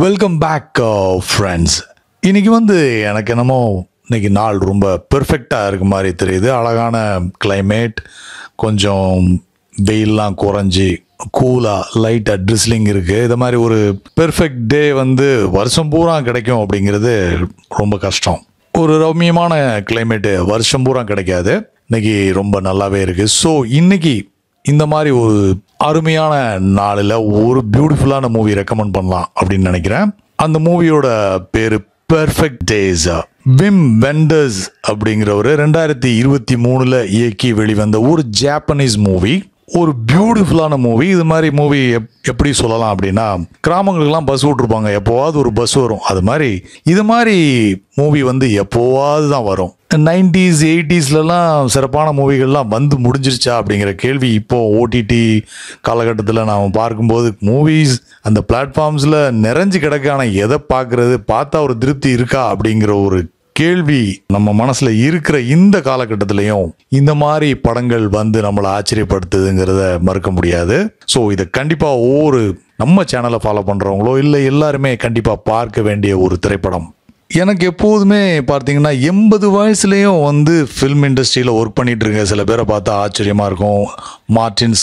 welcome back friends இன்றைக்கி வந்து எனக்கு என்னமோ இன்னைக்கு நாள் ரொம்ப பெர்ஃபெக்டாக இருக்க மாதிரி தெரியுது அழகான கிளைமேட் கொஞ்சம் வெயிலெலாம் குறைஞ்சி கூலாக லைட்டாக ட்ரிஸ்லிங் இருக்குது இது மாதிரி ஒரு பெர்ஃபெக்ட் டே வந்து வருஷம் பூரா கிடைக்கும் அப்படிங்கிறது ரொம்ப கஷ்டம் ஒரு ரம்மியமான கிளைமேட்டு வருஷம் பூரா கிடைக்காது இன்னைக்கு ரொம்ப நல்லாவே இருக்குது ஸோ இன்றைக்கி இந்த மாதிரி ஒரு அருமையான நாளில் ஒரு பியூட்டிஃபுல்லான மூவி ரெக்கமெண்ட் பண்ணலாம் அப்படின்னு நினைக்கிறேன் அந்த மூவியோட பேர் பெர்ஃபெக்ட் டேஸ் விம் வெண்டர்ஸ் அப்படிங்கிறவர் ரெண்டாயிரத்தி இருபத்தி மூணில் இயக்கி வெளிவந்த ஒரு ஜாப்பனீஸ் மூவி ஒரு பியூட்டிஃபுல்லான மூவி இது மாதிரி மூவி எப் எப்படி சொல்லலாம் அப்படின்னா கிராமங்களுக்கெல்லாம் பஸ் விட்டுருப்பாங்க எப்போவாவது ஒரு பஸ் வரும் அது மாதிரி இது மாதிரி மூவி வந்து எப்போவாது தான் வரும் நைன்டிஸ் எயிட்டிஸ்லலாம் சிறப்பான மூவிகள்லாம் வந்து முடிஞ்சிருச்சா அப்படிங்கிற கேள்வி இப்போது ஓடிடி காலகட்டத்தில் நாம் பார்க்கும்போது மூவிஸ் அந்த பிளாட்ஃபார்ம்ஸில் நிறைஞ்சு கிடக்கான எதை பார்க்குறது பார்த்தா ஒரு திருப்தி இருக்கா அப்படிங்கிற ஒரு கேள்வி நம்ம மனசில் இருக்கிற இந்த காலகட்டத்திலையும் இந்த மாதிரி படங்கள் வந்து நம்மளை ஆச்சரியப்படுத்துதுங்கிறத மறுக்க முடியாது ஸோ இதை கண்டிப்பாக ஒவ்வொரு நம்ம சேனலை ஃபாலோ பண்ணுறவங்களோ இல்லை எல்லாருமே கண்டிப்பாக பார்க்க வேண்டிய ஒரு திரைப்படம் எனக்கு எப்போதுமே பார்த்தீங்கன்னா எண்பது வயசுலேயும் வந்து ஃபில்ம் இண்டஸ்ட்ரியில் ஒர்க் பண்ணிகிட்டு இருக்க சில பேரை பார்த்தா ஆச்சரியமாக இருக்கும் மார்டின்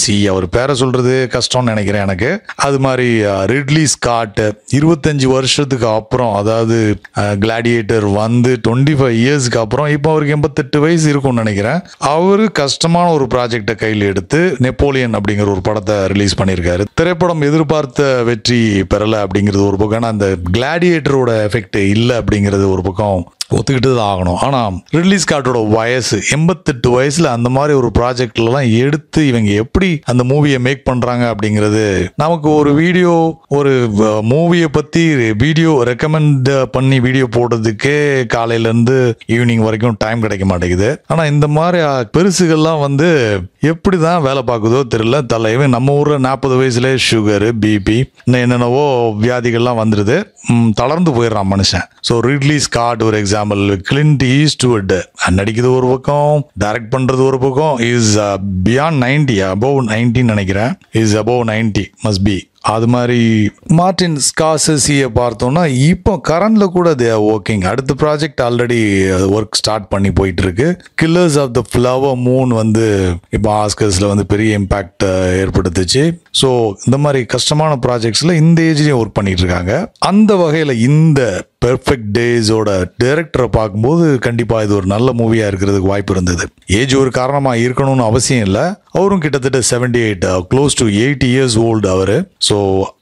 சி அவர் பேரை சொல்கிறது கஷ்டம்னு நினைக்கிறேன் எனக்கு அது மாதிரி ரிட்லி ஸ்காட் இருபத்தஞ்சி வருஷத்துக்கு அப்புறம் அதாவது கிளாடியேட்டர் வந்து டுவெண்ட்டி ஃபைவ் இயர்ஸ்க்கு அப்புறம் இப்போ அவருக்கு எண்பத்தெட்டு வயசு இருக்கும்னு நினைக்கிறேன் அவர் கஷ்டமான ஒரு ப்ராஜெக்டை கையில் எடுத்து நெப்போலியன் அப்படிங்கிற ஒரு படத்தை ரிலீஸ் பண்ணியிருக்காரு திரைப்படம் எதிர்பார்த்த வெற்றி பெறலை அப்படிங்கிறது ஒரு பக்கம் அந்த கிளாடியேட்டரோட எஃபெக்ட் இல்லை அப்படிங்கிறது ஒரு பக்கம் ஒத்துக்கிட்டு தான் ஆகணும் ஆனால் ரிலீஸ் கார்டோட வயசு எண்பத்தெட்டு வயசில் அந்த மாதிரி ஒரு ப்ராஜெக்ட்லாம் எடுத்து இவங்க எப்படி அந்த மூவியை மேக் பண்ணுறாங்க அப்படிங்கிறது நமக்கு ஒரு வீடியோ ஒரு மூவியை பற்றி வீடியோ ரெக்கமெண்ட் பண்ணி வீடியோ போடுறதுக்கு காலையிலேருந்து ஈவினிங் வரைக்கும் டைம் கிடைக்க மாட்டேங்குது ஆனால் இந்த மாதிரி பெருசுகள்லாம் வந்து எப்படி தான் வேலை பார்க்குதோ தெரியல தலைவன் நம்ம ஊரில் நாற்பது வயசுலேயே சுகரு பிபி இன்னும் என்னென்னவோ வியாதிகள்லாம் வந்துடுது தளர்ந்து போயிடுறான் மனுஷன் ஸோ ரிலீஸ் கார்டு ஒரு எக்ஸாம் எக்ஸாம்பிள் கிளின்ட் ஈஸ்ட்வுட் நடிக்கிறது ஒரு பக்கம் டைரக்ட் பண்றது ஒரு பக்கம் இஸ் பியாண்ட் நைன்டி அபவ் நைன்டின்னு நினைக்கிறேன் is above ninety must be அது மாதிரி மார்டின் ஸ்காசஸியை பார்த்தோம்னா இப்போ கரண்டில் கூட தே ஆர் ஒர்க்கிங் அடுத்த ப்ராஜெக்ட் ஆல்ரெடி ஒர்க் ஸ்டார்ட் பண்ணி போயிட்டு இருக்கு killers of the flower moon வந்து இப்போ ஆஸ்கர்ஸில் வந்து பெரிய இம்பாக்ட் ஏற்படுத்துச்சு ஸோ இந்த மாதிரி கஷ்டமான ப்ராஜெக்ட்ஸில் இந்த ஏஜ்லேயும் ஒர்க் பண்ணிட்டு இருக்காங்க அந்த வகையில் இந்த பெர்ஃபெக்ட் டேஸோட டேரக்டரை பார்க்கும்போது கண்டிப்பாக இது ஒரு நல்ல மூவியாக இருக்கிறதுக்கு வாய்ப்பு இருந்தது ஏஜ் ஒரு காரணமாக இருக்கணும்னு அவசியம் இல்லை அவரும் கிட்டத்தட்ட seventy eight close to eighty years old அவர் ஸோ ஸோ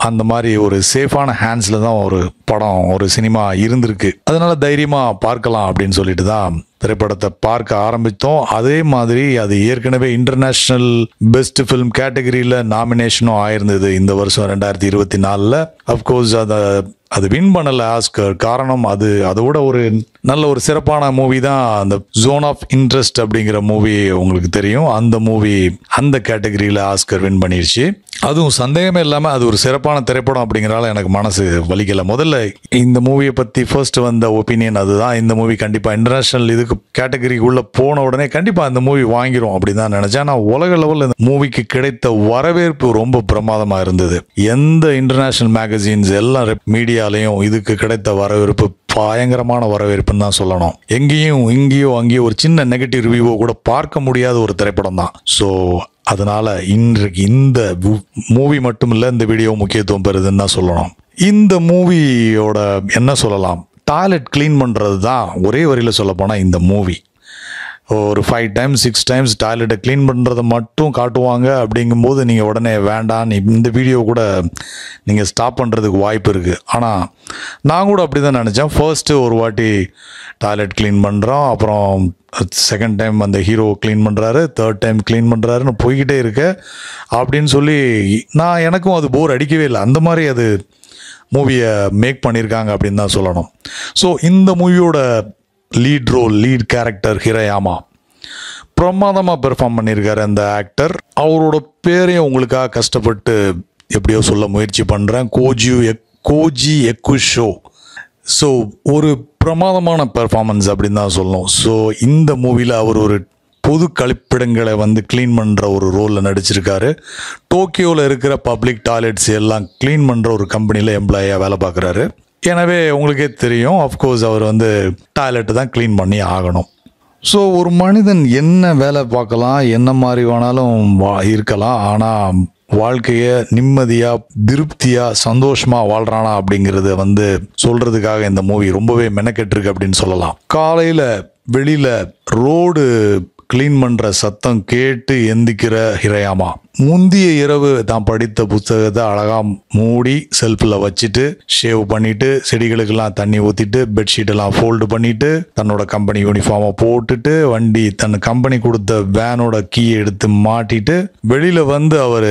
அந்த மாதிரி ஒரு சேஃபான ஹேண்ட்ஸில் தான் ஒரு படம் ஒரு சினிமா இருந்திருக்கு அதனால் தைரியமாக பார்க்கலாம் அப்படின்னு சொல்லிட்டு தான் திரைப்படத்தை பார்க்க ஆரம்பித்தோம் அதே மாதிரி அது ஏற்கனவே இன்டர்நேஷ்னல் பெஸ்ட் ஃபிலிம் கேட்டகரியில் நாமினேஷனும் ஆயிருந்தது இந்த வருஷம் ரெண்டாயிரத்தி இருபத்தி நாலில் அஃப்கோர்ஸ் அதை அது வின் பண்ணலை ஆஸ்கர் காரணம் அது அதோட ஒரு நல்ல ஒரு சிறப்பான மூவி தான் அந்த ஜோன் ஆஃப் இன்ட்ரெஸ்ட் அப்படிங்கிற மூவி உங்களுக்கு தெரியும் அந்த மூவி அந்த கேட்டகரியில் ஆஸ்கர் வின் பண்ணிருச்சு அதுவும் சந்தேகமே இல்லாமல் அது ஒரு சிறப்பான திரைப்படம் அப்படிங்கிறனால எனக்கு மனசு வலிக்கலை முதல்ல இந்த மூவியை பற்றி ஃபர்ஸ்ட் வந்த ஒப்பீனியன் அதுதான் இந்த மூவி கண்டிப்பாக இன்டர்நேஷ்னல் இதுக்கு உங்களுக்கு கேட்டகரிக்குள்ளே போன உடனே கண்டிப்பாக அந்த மூவி வாங்கிடும் அப்படின்னு தான் நினச்சேன் ஆனால் உலக லெவலில் இந்த மூவிக்கு கிடைத்த வரவேற்பு ரொம்ப பிரமாதமாக இருந்தது எந்த இன்டர்நேஷ்னல் மேகசின்ஸ் எல்லாம் மீடியாலையும் இதுக்கு கிடைத்த வரவேற்பு பயங்கரமான வரவேற்புன்னு தான் சொல்லணும் எங்கேயும் இங்கேயோ அங்கேயோ ஒரு சின்ன நெகட்டிவ் ரிவ்யூவோ கூட பார்க்க முடியாத ஒரு திரைப்படம் தான் ஸோ அதனால இன்றைக்கு இந்த மூவி மட்டும் இல்லை இந்த வீடியோ முக்கியத்துவம் பெறுதுன்னு தான் சொல்லணும் இந்த மூவியோட என்ன சொல்லலாம் டாய்லெட் க்ளீன் பண்ணுறது தான் ஒரே வரியில் சொல்லப்போனால் இந்த மூவி ஒரு ஃபைவ் டைம்ஸ் சிக்ஸ் டைம்ஸ் டாய்லெட்டை க்ளீன் பண்ணுறத மட்டும் காட்டுவாங்க அப்படிங்கும்போது நீங்கள் உடனே வேண்டாம் நீ இந்த வீடியோ கூட நீங்கள் ஸ்டாப் பண்ணுறதுக்கு வாய்ப்பு இருக்குது ஆனால் நான் கூட அப்படி தான் நினச்சேன் ஃபர்ஸ்ட்டு ஒரு வாட்டி டாய்லெட் க்ளீன் பண்ணுறோம் அப்புறம் செகண்ட் டைம் அந்த ஹீரோ க்ளீன் பண்ணுறாரு தேர்ட் டைம் க்ளீன் பண்ணுறாருன்னு போய்கிட்டே இருக்க அப்படின்னு சொல்லி நான் எனக்கும் அது போர் அடிக்கவே இல்லை அந்த மாதிரி அது மூவியை மேக் பண்ணியிருக்காங்க அப்படின்னு தான் சொல்லணும் ஸோ இந்த மூவியோட lead role lead character Hirayama பிரமாதமாக பெர்ஃபார்ம் பண்ணியிருக்காரு அந்த ஆக்டர் அவரோட பேரையும் உங்களுக்காக கஷ்டப்பட்டு எப்படியோ சொல்ல முயற்சி பண்ணுறேன் கோஜியூ எக் கோஜி எக்குஷோ ஸோ ஒரு பிரமாதமான பெர்ஃபார்மன்ஸ் அப்படின்னு தான் சொல்லணும் ஸோ இந்த மூவியில் அவர் ஒரு பொது கழிப்பிடங்களை வந்து க்ளீன் பண்ணுற ஒரு ரோலில் நடிச்சிருக்காரு டோக்கியோவில் இருக்கிற பப்ளிக் டாய்லெட்ஸ் எல்லாம் க்ளீன் பண்ணுற ஒரு கம்பெனியில் எம்ப்ளாயாக வேலை பார்க்குறாரு எனவே உங்களுக்கே தெரியும் அஃப்கோர்ஸ் அவர் வந்து டாய்லெட்டு தான் க்ளீன் பண்ணி ஆகணும் ஸோ ஒரு மனிதன் என்ன வேலை பார்க்கலாம் என்ன மாதிரி வேணாலும் இருக்கலாம் ஆனால் வாழ்க்கையை நிம்மதியாக திருப்தியாக சந்தோஷமாக வாழ்கிறானா அப்படிங்கிறத வந்து சொல்கிறதுக்காக இந்த மூவி ரொம்பவே மெனக்கெட்டிருக்கு அப்படின்னு சொல்லலாம் காலையில் வெளியில் ரோடு கிளீன் பண்ணுற சத்தம் கேட்டு எந்திக்கிற இறையாமா முந்திய இரவு தான் படித்த புத்தகத்தை அழகாக மூடி செல்ஃபில் வச்சுட்டு ஷேவ் பண்ணிட்டு செடிகளுக்கெல்லாம் தண்ணி ஊற்றிட்டு பெட்ஷீட்டெல்லாம் ஃபோல்டு பண்ணிட்டு தன்னோட கம்பெனி யூனிஃபார்மை போட்டுட்டு வண்டி தன் கம்பெனி கொடுத்த வேனோட கீயை எடுத்து மாட்டிட்டு வெளியில் வந்து அவர்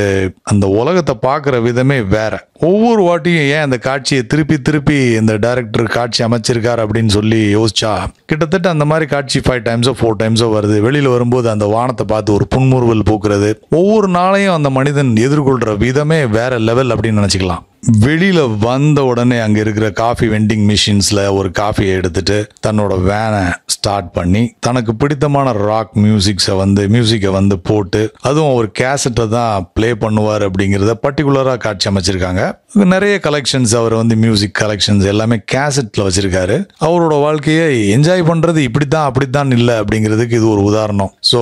அந்த உலகத்தை பார்க்குற விதமே வேற ஒவ்வொரு வாட்டியும் ஏன் அந்த காட்சியை திருப்பி திருப்பி இந்த டைரக்டர் காட்சி அமைச்சிருக்கார் அப்படின்னு சொல்லி யோசிச்சா கிட்டத்தட்ட அந்த மாதிரி காட்சி ஃபைவ் டைம்ஸோ ஃபோர் டைம்ஸோ வருது வெளியில் வரும்போது அந்த வானத்தை பார்த்து ஒரு புன்முறுவல் போக்குறது ஒவ்வொரு நாள் அதனாலையும் அந்த மனிதன் எதிர்கொள்கிற விதமே வேறு லெவல் அப்படின்னு நினச்சிக்கலாம் வெளியில் வந்த உடனே அங்கே இருக்கிற காஃபி வெண்டிங் மிஷின்ஸில் ஒரு காஃபியை எடுத்துட்டு தன்னோட வேனை ஸ்டார்ட் பண்ணி தனக்கு பிடித்தமான ராக் மியூசிக்ஸை வந்து மியூசிக்கை வந்து போட்டு அதுவும் ஒரு கேசட்டை தான் ப்ளே பண்ணுவார் அப்படிங்கிறத பர்டிகுலராக காட்சி அமைச்சிருக்காங்க நிறைய கலெக்ஷன்ஸ் அவர் வந்து மியூசிக் கலெக்ஷன்ஸ் எல்லாமே கேசட்டில் வச்சுருக்காரு அவரோட வாழ்க்கையை என்ஜாய் பண்ணுறது இப்படி தான் அப்படி தான் இல்லை அப்படிங்கிறதுக்கு இது ஒரு உதாரணம் ஸோ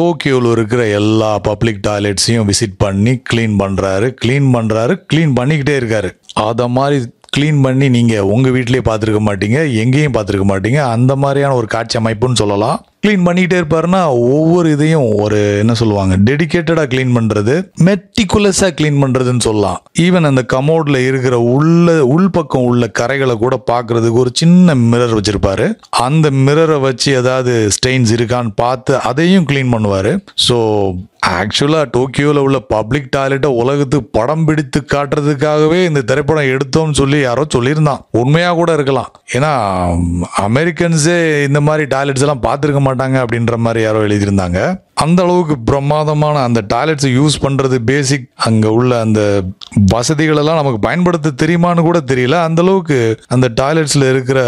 டோக்கியோவில் இருக்கிற எல்லா பப்ளிக் டாய்லெட்ஸையும் விசிட் பண்ணி க்ளீன் பண்ணுறாரு க்ளீன் பண்ணுறாரு க்ளீன் பண்ணி பண்ணிக்கிட்டே இருக்காரு அதை மாதிரி க்ளீன் பண்ணி நீங்கள் உங்கள் வீட்லேயே பார்த்துருக்க மாட்டீங்க எங்கேயும் பார்த்துருக்க மாட்டீங்க அந்த மாதிரியான ஒரு காட்சி அமைப்புன்னு சொல்லலாம் க்ளீன் பண்ணிட்டே இருப்பாருன்னா ஒவ்வொரு இதையும் ஒரு என்ன சொல்லுவாங்க டெடிக்கேட்டடா க்ளீன் பண்ணுறது மெட்டிகுலஸா க்ளீன் பண்ணுறதுன்னு சொல்லலாம் ஈவன் அந்த கமோட்ல இருக்கிற உள்ள உள்பக்கம் உள்ள கரைகளை கூட பாக்குறதுக்கு ஒரு சின்ன மிரர் வச்சிருப்பாரு அந்த மிரரை வச்சு ஏதாவது ஸ்டெயின்ஸ் இருக்கான்னு பார்த்து அதையும் க்ளீன் பண்ணுவார் ஸோ ஆக்சுவலாக டோக்கியோவில் உள்ள பப்ளிக் டாய்லெட்டை உலகத்துக்கு படம் பிடித்து காட்டுறதுக்காகவே இந்த திரைப்படம் எடுத்தோம்னு சொல்லி யாரோ சொல்லியிருந்தான் உண்மையாக கூட இருக்கலாம் ஏன்னா அமெரிக்கன்ஸே இந்த மாதிரி டாய்லெட்ஸ் எல்லாம் பார்த்துருக்க மாட்டாங்க அப்படின்ற மாதிரி யாரோ எழுதியிருந்தாங்க அந்த அளவுக்கு பிரமாதமான அந்த டாய்லெட்ஸை யூஸ் பண்ணுறது பேசிக் அங்கே உள்ள அந்த வசதிகளெல்லாம் நமக்கு பயன்படுத்த தெரியுமான்னு கூட தெரியல அந்த அளவுக்கு அந்த டாய்லெட்ஸில் இருக்கிற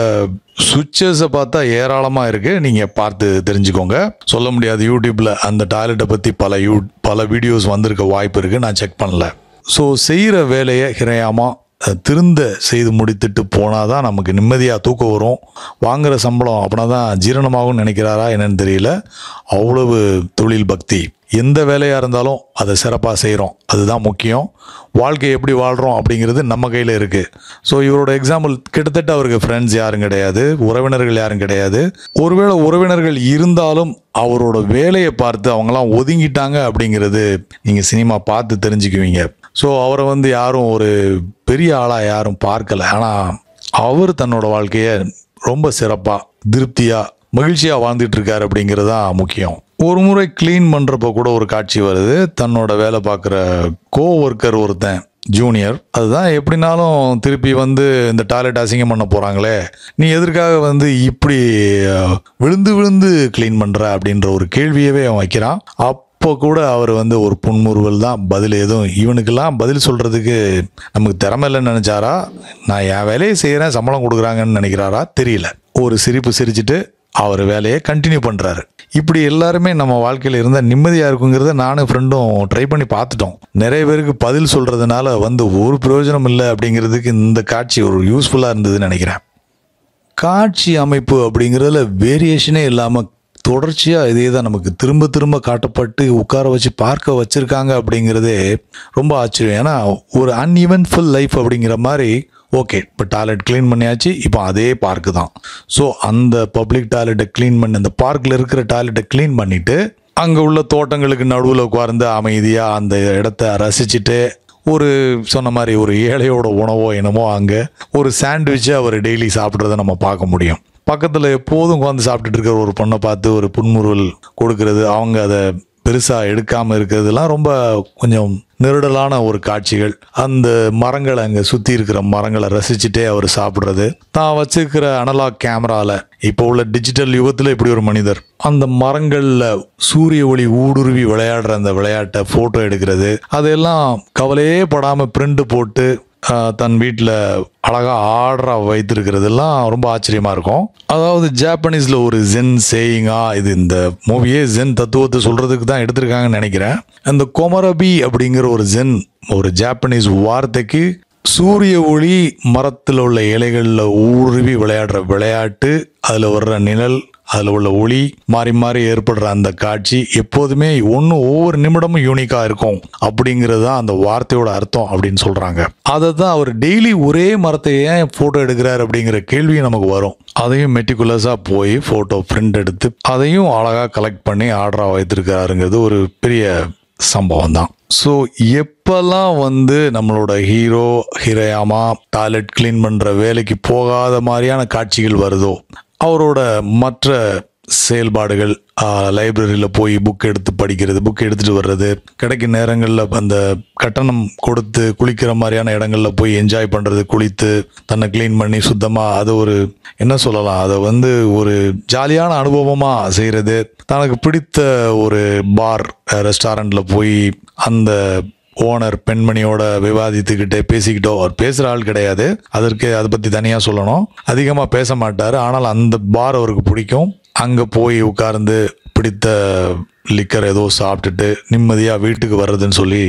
சுவிச்சஸை பார்த்தா ஏராளமாக இருக்குது நீங்கள் பார்த்து தெரிஞ்சுக்கோங்க சொல்ல முடியாது யூடியூப்பில் அந்த டாய்லெட்டை பற்றி பல யூ பல வீடியோஸ் வந்திருக்க வாய்ப்பு இருக்குது நான் செக் பண்ணல ஸோ செய்கிற வேலையை ஹிரயமாக திருந்த செய்து முடித்துட்டு போனால் தான் நமக்கு நிம்மதியாக தூக்கம் வரும் வாங்குகிற சம்பளம் அப்படின்னா தான் ஜீரணமாகும்னு நினைக்கிறாரா என்னன்னு தெரியல அவ்வளவு தொழில் பக்தி எந்த வேலையாக இருந்தாலும் அதை சிறப்பாக செய்கிறோம் அதுதான் முக்கியம் வாழ்க்கையை எப்படி வாழ்கிறோம் அப்படிங்கிறது நம்ம கையில் இருக்குது ஸோ இவரோட எக்ஸாம்பிள் கிட்டத்தட்ட அவருக்கு ஃப்ரெண்ட்ஸ் யாரும் கிடையாது உறவினர்கள் யாரும் கிடையாது ஒருவேளை உறவினர்கள் இருந்தாலும் அவரோட வேலையை பார்த்து அவங்களாம் ஒதுங்கிட்டாங்க அப்படிங்கிறது நீங்கள் சினிமா பார்த்து தெரிஞ்சுக்குவீங்க ஸோ அவரை வந்து யாரும் ஒரு பெரிய ஆளாக யாரும் பார்க்கலை ஆனால் அவர் தன்னோட வாழ்க்கையை ரொம்ப சிறப்பாக திருப்தியாக மகிழ்ச்சியாக வாழ்ந்துட்டு இருக்காரு அப்படிங்கிறது தான் முக்கியம் ஒரு முறை க்ளீன் பண்ணுறப்போ கூட ஒரு காட்சி வருது தன்னோட வேலை பார்க்குற கோ ஒர்க்கர் ஒருத்தன் ஜூனியர் அதுதான் எப்படினாலும் திருப்பி வந்து இந்த டாய்லெட் அசிங்கம் பண்ண போகிறாங்களே நீ எதற்காக வந்து இப்படி விழுந்து விழுந்து க்ளீன் பண்ணுற அப்படின்ற ஒரு கேள்வியவே அவன் வைக்கிறான் அப் அப்போ கூட அவர் வந்து ஒரு புன்முறுவல் தான் பதில் எதுவும் இவனுக்கெல்லாம் பதில் சொல்கிறதுக்கு நமக்கு திறமை இல்லைன்னு நினச்சாரா நான் என் வேலையை செய்கிறேன் சம்பளம் கொடுக்குறாங்கன்னு நினைக்கிறாரா தெரியல ஒரு சிரிப்பு சிரிச்சுட்டு அவர் வேலையை கண்டினியூ பண்ணுறாரு இப்படி எல்லாருமே நம்ம வாழ்க்கையில் இருந்தால் நிம்மதியாக இருக்குங்கிறத நானும் ஃப்ரெண்டும் ட்ரை பண்ணி பார்த்துட்டோம் நிறைய பேருக்கு பதில் சொல்கிறதுனால வந்து ஒரு பிரயோஜனம் இல்லை அப்படிங்கிறதுக்கு இந்த காட்சி ஒரு யூஸ்ஃபுல்லாக இருந்ததுன்னு நினைக்கிறேன் காட்சி அமைப்பு அப்படிங்கிறதுல வேரியேஷனே இல்லாமல் தொடர்ச்சியாக இதே தான் நமக்கு திரும்ப திரும்ப காட்டப்பட்டு உட்கார வச்சு பார்க்க வச்சுருக்காங்க அப்படிங்கிறதே ரொம்ப ஆச்சரியம் ஏன்னா ஒரு அன்இவென்ட்ஃபுல் லைஃப் அப்படிங்கிற மாதிரி ஓகே இப்போ டாய்லெட் க்ளீன் பண்ணியாச்சு இப்போ அதே பார்க்கு தான் ஸோ அந்த பப்ளிக் டாய்லெட்டை க்ளீன் பண்ணி அந்த பார்க்கில் இருக்கிற டாய்லெட்டை க்ளீன் பண்ணிவிட்டு அங்கே உள்ள தோட்டங்களுக்கு நடுவில் உட்கார்ந்து அமைதியாக அந்த இடத்த ரசிச்சுட்டு ஒரு சொன்ன மாதிரி ஒரு ஏழையோட உணவோ என்னமோ அங்கே ஒரு சாண்ட்விட்சை அவர் டெய்லி சாப்பிட்றத நம்ம பார்க்க முடியும் பக்கத்தில் எப்போதும் உட்காந்து சாப்பிட்டுட்டு இருக்கிற ஒரு பொண்ணை பார்த்து ஒரு புன்முறுவல் கொடுக்கறது அவங்க அதை பெருசாக எடுக்காமல் இருக்கிறதுலாம் ரொம்ப கொஞ்சம் நெருடலான ஒரு காட்சிகள் அந்த மரங்களை அங்கே சுற்றி இருக்கிற மரங்களை ரசிச்சுட்டே அவர் சாப்பிட்றது தான் வச்சுருக்கிற அனலாக் கேமராவில் இப்போ உள்ள டிஜிட்டல் யுகத்தில் இப்படி ஒரு மனிதர் அந்த மரங்களில் சூரிய ஒளி ஊடுருவி விளையாடுற அந்த விளையாட்டை ஃபோட்டோ எடுக்கிறது அதெல்லாம் கவலையே படாமல் பிரிண்ட் போட்டு தன் வீட்டில் அழகாக ஆர்டராக வைத்திருக்கிறதெல்லாம் ரொம்ப ஆச்சரியமாக இருக்கும் அதாவது ஜாப்பனீஸில் ஒரு ஜென் சேயிங்கா இது இந்த மூவியே ஜென் தத்துவத்தை சொல்கிறதுக்கு தான் எடுத்திருக்காங்கன்னு நினைக்கிறேன் அந்த கொமரபி அப்படிங்கிற ஒரு ஜென் ஒரு ஜாப்பனீஸ் வார்த்தைக்கு சூரிய ஒளி மரத்தில் உள்ள இலைகளில் ஊருவி விளையாடுற விளையாட்டு அதில் வர்ற நிழல் அதில் உள்ள ஒளி மாறி மாறி ஏற்படுற அந்த காட்சி எப்போதுமே ஒன்று ஒவ்வொரு நிமிடமும் யூனிக்காக இருக்கும் அப்படிங்கிறது தான் அந்த வார்த்தையோட அர்த்தம் அப்படின்னு சொல்கிறாங்க அதை தான் அவர் டெய்லி ஒரே மரத்தை ஏன் ஃபோட்டோ எடுக்கிறார் அப்படிங்கிற கேள்வியும் நமக்கு வரும் அதையும் மெட்டிகுலஸாக போய் ஃபோட்டோ பிரிண்ட் எடுத்து அதையும் அழகாக கலெக்ட் பண்ணி ஆர்டராக வைத்திருக்காருங்கிறது ஒரு பெரிய சம்பவம் தான் ஸோ எப்பெல்லாம் வந்து நம்மளோட ஹீரோ ஹீரோயாமா டாய்லெட் க்ளீன் பண்ணுற வேலைக்கு போகாத மாதிரியான காட்சிகள் வருதோ அவரோட மற்ற செயல்பாடுகள் லைப்ரரியில் போய் புக் எடுத்து படிக்கிறது புக் எடுத்துகிட்டு வர்றது கிடைக்கும் நேரங்களில் அந்த கட்டணம் கொடுத்து குளிக்கிற மாதிரியான இடங்களில் போய் என்ஜாய் பண்ணுறது குளித்து தன்னை க்ளீன் பண்ணி சுத்தமாக அதை ஒரு என்ன சொல்லலாம் அதை வந்து ஒரு ஜாலியான அனுபவமாக செய்கிறது தனக்கு பிடித்த ஒரு பார் ரெஸ்டாரண்ட்டில் போய் அந்த ஓனர் பெண்மணியோட விவாதித்துக்கிட்டே பேசிக்கிட்டோ அவர் பேசுகிற ஆள் கிடையாது அதற்கு அதை பற்றி தனியாக சொல்லணும் அதிகமாக பேச மாட்டார் ஆனால் அந்த பார் அவருக்கு பிடிக்கும் அங்கே போய் உட்கார்ந்து பிடித்த லிக்கர் ஏதோ சாப்பிட்டுட்டு நிம்மதியாக வீட்டுக்கு வர்றதுன்னு சொல்லி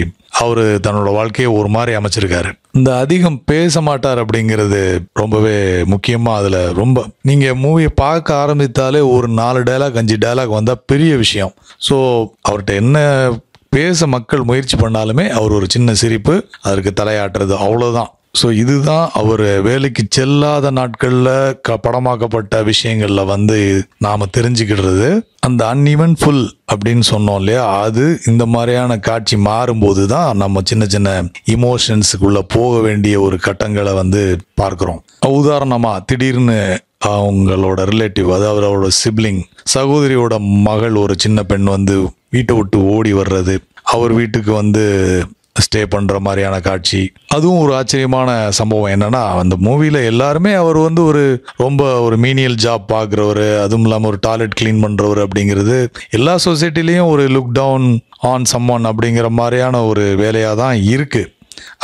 அவர் தன்னோட வாழ்க்கையை ஒரு மாதிரி அமைச்சிருக்காரு இந்த அதிகம் பேச மாட்டார் அப்படிங்கிறது ரொம்பவே முக்கியமாக அதில் ரொம்ப நீங்கள் மூவியை பார்க்க ஆரம்பித்தாலே ஒரு நாலு டைலாக் அஞ்சு டைலாக் வந்தால் பெரிய விஷயம் ஸோ அவர்கிட்ட என்ன பேச மக்கள் முயற்சி பண்ணாலுமே அவர் ஒரு சின்ன சிரிப்பு அதற்கு தலையாட்டுறது அவ்வளோதான் ஸோ இதுதான் அவர் வேலைக்கு செல்லாத நாட்களில் க படமாக்கப்பட்ட விஷயங்களில் வந்து நாம் தெரிஞ்சுக்கிடுறது அந்த அன்இவன் ஃபுல் அப்படின்னு சொன்னோம் இல்லையா அது இந்த மாதிரியான காட்சி மாறும்போது தான் நம்ம சின்ன சின்ன இமோஷன்ஸுக்குள்ளே போக வேண்டிய ஒரு கட்டங்களை வந்து பார்க்குறோம் உதாரணமாக திடீர்னு அவங்களோட ரிலேட்டிவ் அதாவது அவரோட சிப்ளிங் சகோதரியோட மகள் ஒரு சின்ன பெண் வந்து வீட்டை விட்டு ஓடி வர்றது அவர் வீட்டுக்கு வந்து ஸ்டே பண்ணுற மாதிரியான காட்சி அதுவும் ஒரு ஆச்சரியமான சம்பவம் என்னென்னா அந்த மூவியில் எல்லாருமே அவர் வந்து ஒரு ரொம்ப ஒரு மீனியல் ஜாப் பார்க்குறவர் அதுவும் இல்லாமல் ஒரு டாய்லெட் க்ளீன் பண்ணுறவர் அப்படிங்கிறது எல்லா சொசைட்டிலையும் ஒரு லுக் டவுன் ஆன் சம்மான் அப்படிங்கிற மாதிரியான ஒரு வேலையாக தான் இருக்குது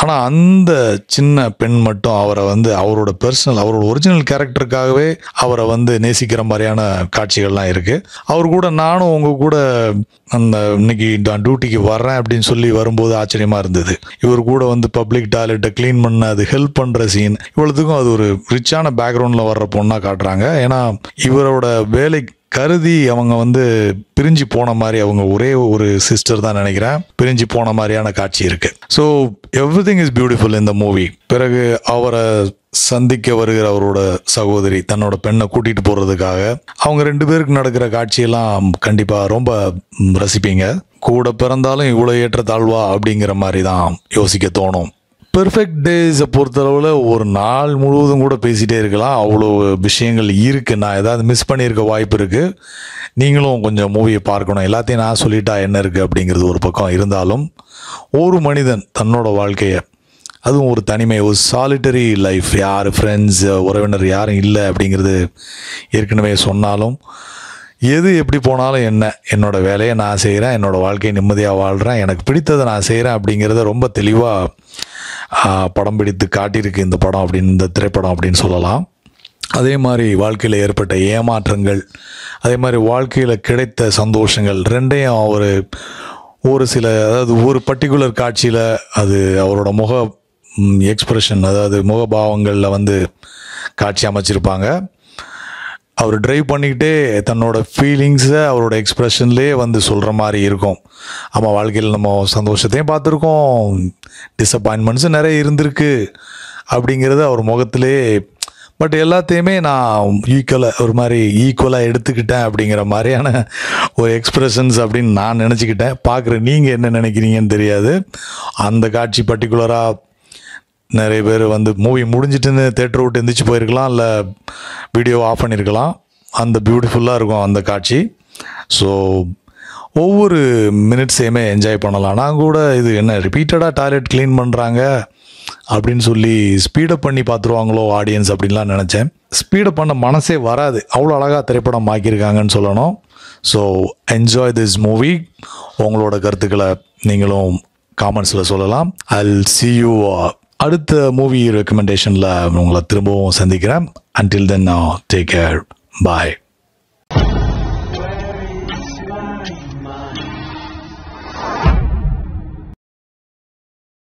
ஆனால் அந்த சின்ன பெண் மட்டும் அவரை வந்து அவரோட பர்சனல் அவரோட ஒரிஜினல் கேரக்டருக்காகவே அவரை வந்து நேசிக்கிற மாதிரியான காட்சிகள்லாம் இருக்குது அவர் கூட நானும் உங்கள் கூட அந்த இன்னைக்கு நான் டியூட்டிக்கு வர்றேன் அப்படின்னு சொல்லி வரும்போது ஆச்சரியமாக இருந்தது இவர் கூட வந்து பப்ளிக் டாய்லெட்டை க்ளீன் பண்ண அது ஹெல்ப் பண்ணுற சீன் இவ்வளோத்துக்கும் அது ஒரு ரிச்சான பேக்ரவுண்டில் வர்ற பொண்ணாக காட்டுறாங்க ஏன்னா இவரோட வேலை கருதி அவங்க வந்து பிரிஞ்சு போன மாதிரி அவங்க ஒரே ஒரு சிஸ்டர் தான் நினைக்கிறேன் பிரிஞ்சு போன மாதிரியான காட்சி இருக்கு so everything is beautiful இந்த மூவி பிறகு அவரை சந்திக்க வருகிற அவரோட சகோதரி தன்னோட பெண்ணை கூட்டிட்டு போறதுக்காக அவங்க ரெண்டு பேருக்கு நடக்கிற காட்சியெல்லாம் கண்டிப்பா ரொம்ப ரசிப்பீங்க கூட பிறந்தாலும் இவ்வளோ ஏற்ற தாழ்வா அப்படிங்கிற மாதிரி தான் யோசிக்க தோணும் பெர்ஃபெக்ட் டேஸை பொறுத்தளவில் ஒரு நாள் முழுவதும் கூட பேசிகிட்டே இருக்கலாம் அவ்வளோ விஷயங்கள் இருக்குது நான் ஏதாவது மிஸ் பண்ணியிருக்க வாய்ப்பு இருக்குது நீங்களும் கொஞ்சம் மூவியை பார்க்கணும் எல்லாத்தையும் நான் சொல்லிட்டா என்ன இருக்குது அப்படிங்கிறது ஒரு பக்கம் இருந்தாலும் ஒரு மனிதன் தன்னோட வாழ்க்கையை அதுவும் ஒரு தனிமை ஒரு சாலிட்டரி லைஃப் யார் ஃப்ரெண்ட்ஸ் உறவினர் யாரும் இல்லை அப்படிங்கிறது ஏற்கனவே சொன்னாலும் எது எப்படி போனாலும் என்ன என்னோடய வேலையை நான் செய்கிறேன் என்னோடய வாழ்க்கையை நிம்மதியாக வாழ்கிறேன் எனக்கு பிடித்ததை நான் செய்கிறேன் அப்படிங்கிறத ரொம்ப தெளிவாக படம் பிடித்து காட்டியிருக்கு இந்த படம் அப்படின்னு இந்த திரைப்படம் அப்படின்னு சொல்லலாம் அதே மாதிரி வாழ்க்கையில் ஏற்பட்ட ஏமாற்றங்கள் அதே மாதிரி வாழ்க்கையில் கிடைத்த சந்தோஷங்கள் ரெண்டையும் அவர் ஒரு சில அதாவது ஒரு பர்டிகுலர் காட்சியில் அது அவரோட முக எக்ஸ்பிரஷன் அதாவது முகபாவங்களில் வந்து காட்சி அமைச்சிருப்பாங்க அவர் ட்ரைவ் பண்ணிக்கிட்டே தன்னோட ஃபீலிங்ஸை அவரோட எக்ஸ்ப்ரெஷன்லேயே வந்து சொல்கிற மாதிரி இருக்கும் ஆமாம் வாழ்க்கையில் நம்ம சந்தோஷத்தையும் பார்த்துருக்கோம் டிசப்பாயின்மெண்ட்ஸும் நிறைய இருந்திருக்கு அப்படிங்கிறது அவர் முகத்திலே பட் எல்லாத்தையுமே நான் ஈக்குவலாக ஒரு மாதிரி ஈக்குவலாக எடுத்துக்கிட்டேன் அப்படிங்கிற மாதிரியான ஒரு எக்ஸ்ப்ரெஷன்ஸ் அப்படின்னு நான் நினச்சிக்கிட்டேன் பார்க்குற நீங்கள் என்ன நினைக்கிறீங்கன்னு தெரியாது அந்த காட்சி பர்டிகுலராக நிறைய பேர் வந்து மூவி முடிஞ்சிட்டுன்னு தேட்டர் விட்டு எந்திரிச்சு போயிருக்கலாம் இல்லை வீடியோ ஆஃப் பண்ணியிருக்கலாம் அந்த பியூட்டிஃபுல்லாக இருக்கும் அந்த காட்சி ஸோ ஒவ்வொரு மினிட்ஸையுமே என்ஜாய் பண்ணலாம் நான் கூட இது என்ன ரிப்பீட்டடாக டாய்லெட் க்ளீன் பண்ணுறாங்க அப்படின்னு சொல்லி ஸ்பீடப் பண்ணி பார்த்துருவாங்களோ ஆடியன்ஸ் அப்படின்லாம் நினச்சேன் ஸ்பீடப் பண்ண மனசே வராது அவ்வளோ அழகாக திரைப்படம் ஆக்கியிருக்காங்கன்னு சொல்லணும் ஸோ என்ஜாய் திஸ் மூவி உங்களோட கருத்துக்களை நீங்களும் காமெண்ட்ஸில் சொல்லலாம் ஐ சி யூ அடுத்த மூவி ரெக்கமெண்டேஷனில் உங்களை திரும்பவும் சந்திக்கிறேன் அன்டில் தென் டேக் கேர் பாய்